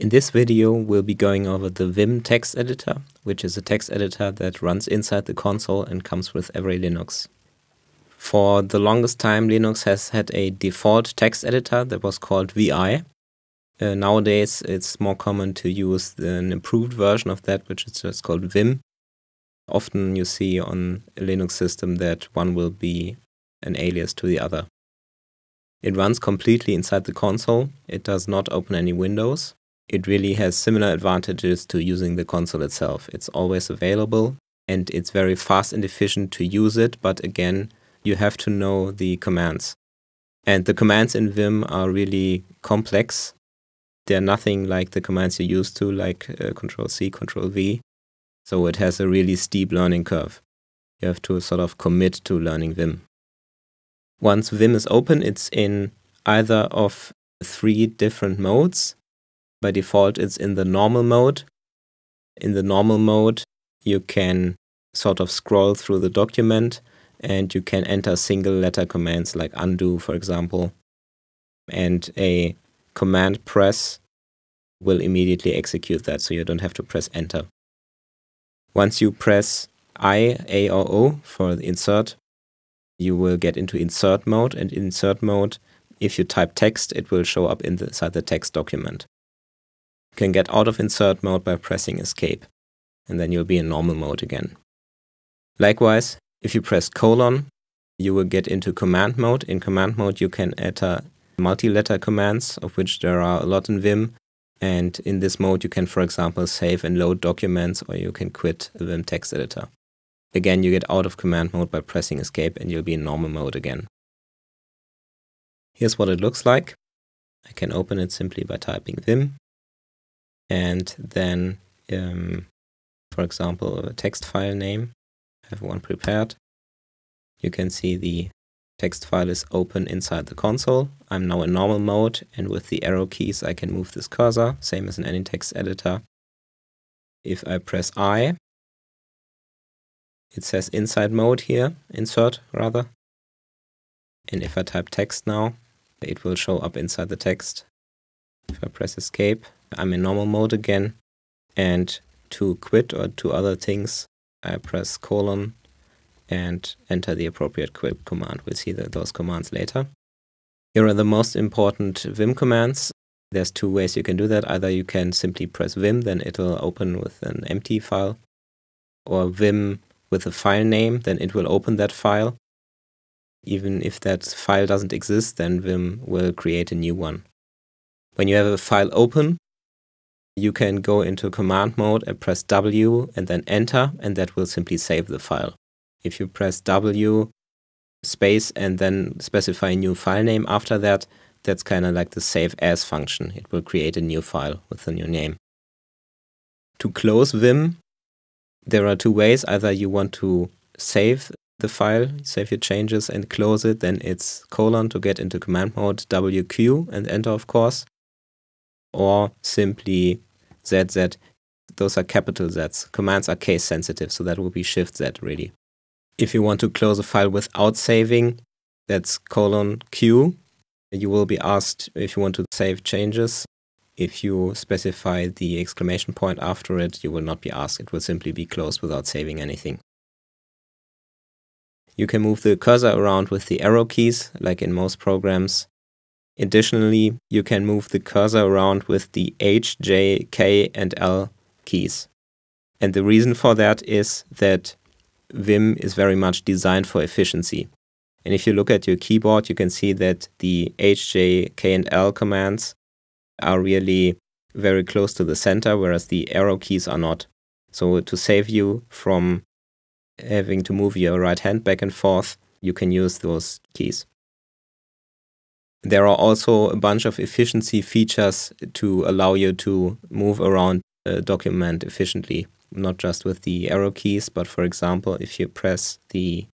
In this video, we'll be going over the Vim text editor, which is a text editor that runs inside the console and comes with every Linux. For the longest time, Linux has had a default text editor that was called VI. Uh, nowadays, it's more common to use an improved version of that, which is just called Vim. Often you see on a Linux system that one will be an alias to the other. It runs completely inside the console. It does not open any windows. It really has similar advantages to using the console itself. It's always available and it's very fast and efficient to use it, but again, you have to know the commands. And the commands in Vim are really complex. They're nothing like the commands you're used to, like uh, Control C, Control V. So it has a really steep learning curve. You have to sort of commit to learning Vim. Once Vim is open, it's in either of three different modes. By default, it's in the normal mode. In the normal mode, you can sort of scroll through the document and you can enter single letter commands like undo, for example. And a command press will immediately execute that, so you don't have to press enter. Once you press I, A or O for insert, you will get into insert mode. And in insert mode, if you type text, it will show up inside the text document. You can get out of insert mode by pressing escape, and then you'll be in normal mode again. Likewise, if you press colon, you will get into command mode. In command mode, you can enter multi-letter commands, of which there are a lot in Vim, and in this mode, you can, for example, save and load documents or you can quit the Vim text editor. Again, you get out of command mode by pressing escape and you'll be in normal mode again. Here's what it looks like. I can open it simply by typing Vim and then, um, for example, a text file name. I have one prepared. You can see the text file is open inside the console. I'm now in normal mode and with the arrow keys I can move this cursor, same as in any text editor. If I press I, it says inside mode here, insert rather. And if I type text now, it will show up inside the text. If I press escape, I'm in normal mode again. And to quit or to other things, I press colon and enter the appropriate quip command. We'll see the, those commands later. Here are the most important Vim commands. There's two ways you can do that. Either you can simply press Vim, then it'll open with an empty file, or Vim with a file name, then it will open that file. Even if that file doesn't exist, then Vim will create a new one. When you have a file open, you can go into command mode and press W and then enter, and that will simply save the file. If you press W space and then specify a new file name after that, that's kind of like the save as function. It will create a new file with a new name. To close Vim, there are two ways. Either you want to save the file, save your changes and close it, then it's colon to get into command mode, WQ and enter of course, or simply ZZ. Those are capital Zs. Commands are case sensitive, so that will be shift Z really. If you want to close a file without saving, that's colon Q. You will be asked if you want to save changes. If you specify the exclamation point after it, you will not be asked. It will simply be closed without saving anything. You can move the cursor around with the arrow keys, like in most programs. Additionally, you can move the cursor around with the H, J, K, and L keys. And the reason for that is that Vim is very much designed for efficiency. And if you look at your keyboard, you can see that the H, J, K, and L commands are really very close to the center, whereas the arrow keys are not. So to save you from having to move your right hand back and forth, you can use those keys. There are also a bunch of efficiency features to allow you to move around a uh, document efficiently not just with the arrow keys, but for example, if you press the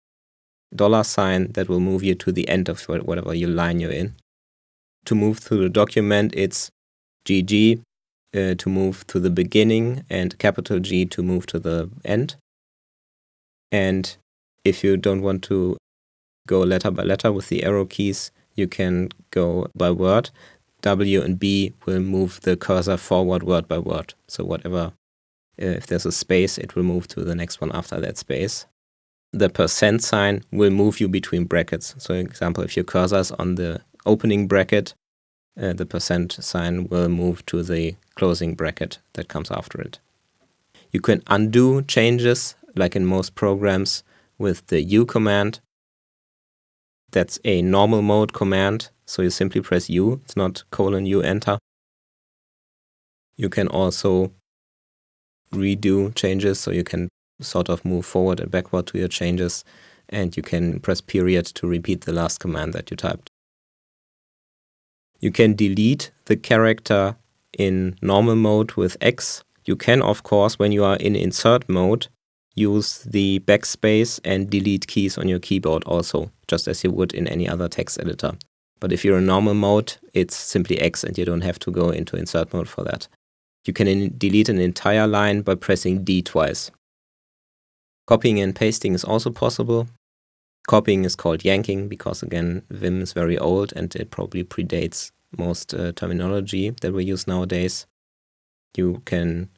dollar sign, that will move you to the end of whatever your line you're in. To move through the document, it's GG uh, to move to the beginning and capital G to move to the end. And if you don't want to go letter by letter with the arrow keys, you can go by word. W and B will move the cursor forward word by word. So whatever uh, if there's a space, it will move to the next one after that space. The percent sign will move you between brackets. So, for example, if your cursor is on the opening bracket, uh, the percent sign will move to the closing bracket that comes after it. You can undo changes, like in most programs, with the U command. That's a normal mode command, so you simply press U, it's not colon U enter. You can also redo changes. So you can sort of move forward and backward to your changes. And you can press period to repeat the last command that you typed. You can delete the character in normal mode with X. You can, of course, when you are in insert mode, use the backspace and delete keys on your keyboard also, just as you would in any other text editor. But if you're in normal mode, it's simply X and you don't have to go into insert mode for that. You can delete an entire line by pressing D twice. Copying and pasting is also possible. Copying is called yanking because, again, Vim is very old and it probably predates most uh, terminology that we use nowadays. You can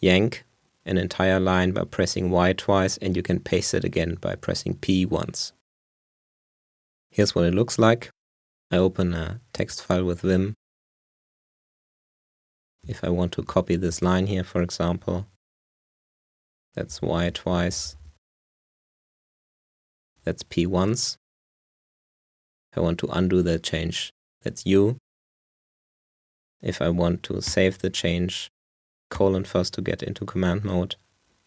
yank an entire line by pressing Y twice and you can paste it again by pressing P once. Here's what it looks like. I open a text file with Vim if I want to copy this line here, for example. That's y twice. That's p once. If I want to undo the change, that's u. If I want to save the change, colon first to get into command mode,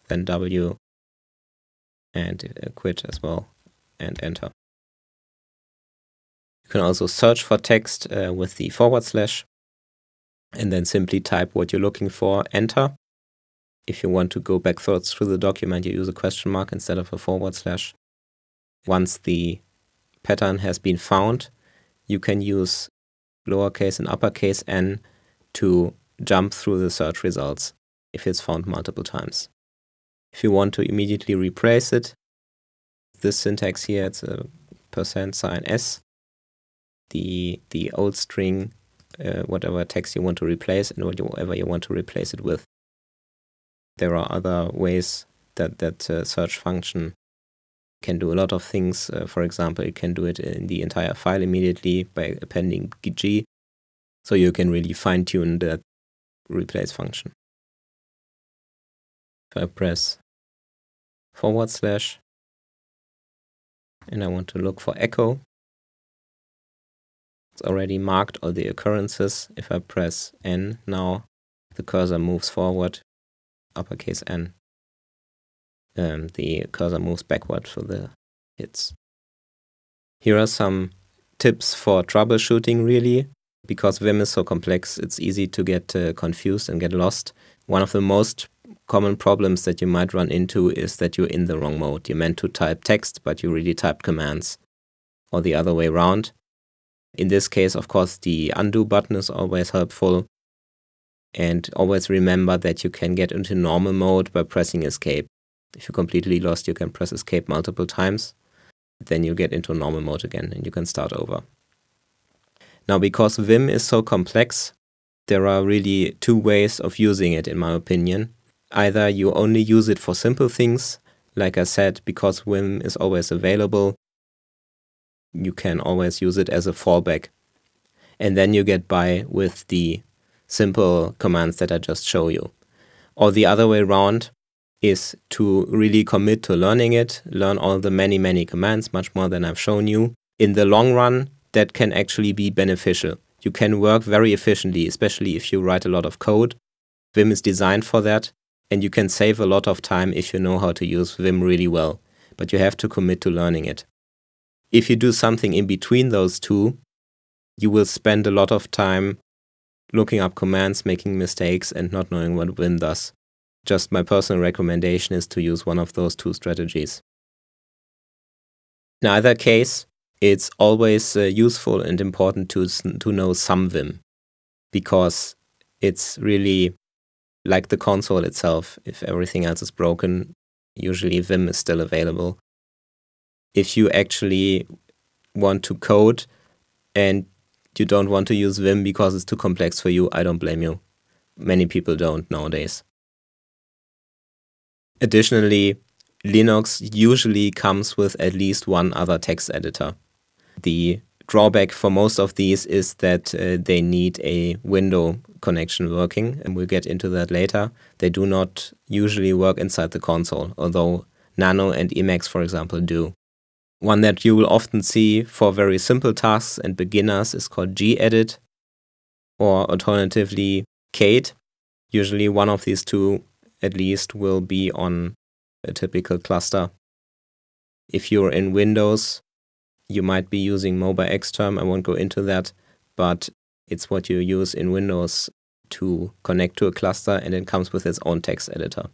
then w, and quit as well, and enter. You can also search for text uh, with the forward slash and then simply type what you're looking for, enter. If you want to go back through the document, you use a question mark instead of a forward slash. Once the pattern has been found, you can use lowercase and uppercase n to jump through the search results if it's found multiple times. If you want to immediately replace it, this syntax here, it's a percent sign s. The, the old string uh, whatever text you want to replace and whatever you want to replace it with. There are other ways that that uh, search function can do a lot of things. Uh, for example, it can do it in the entire file immediately by appending g. So you can really fine tune that replace function. If I press forward slash and I want to look for echo, already marked all the occurrences. If I press N now, the cursor moves forward, uppercase N. Um, the cursor moves backward for the hits. Here are some tips for troubleshooting really. Because Vim is so complex, it's easy to get uh, confused and get lost. One of the most common problems that you might run into is that you're in the wrong mode. You are meant to type text, but you really typed commands, or the other way around. In this case, of course, the undo button is always helpful. And always remember that you can get into normal mode by pressing escape. If you completely lost, you can press escape multiple times. Then you get into normal mode again and you can start over. Now, because Vim is so complex, there are really two ways of using it, in my opinion. Either you only use it for simple things, like I said, because Vim is always available, you can always use it as a fallback. And then you get by with the simple commands that I just show you. Or the other way around is to really commit to learning it, learn all the many, many commands, much more than I've shown you. In the long run, that can actually be beneficial. You can work very efficiently, especially if you write a lot of code. Vim is designed for that, and you can save a lot of time if you know how to use Vim really well. But you have to commit to learning it if you do something in between those two, you will spend a lot of time looking up commands, making mistakes, and not knowing what Vim does. Just my personal recommendation is to use one of those two strategies. In either case, it's always uh, useful and important to, to know some Vim because it's really like the console itself. If everything else is broken, usually Vim is still available if you actually want to code and you don't want to use Vim because it's too complex for you, I don't blame you. Many people don't nowadays. Additionally, Linux usually comes with at least one other text editor. The drawback for most of these is that uh, they need a window connection working, and we'll get into that later. They do not usually work inside the console, although Nano and Emacs, for example, do. One that you will often see for very simple tasks and beginners is called gedit or alternatively Kate. Usually one of these two at least will be on a typical cluster. If you're in Windows, you might be using MobileX I won't go into that, but it's what you use in Windows to connect to a cluster and it comes with its own text editor.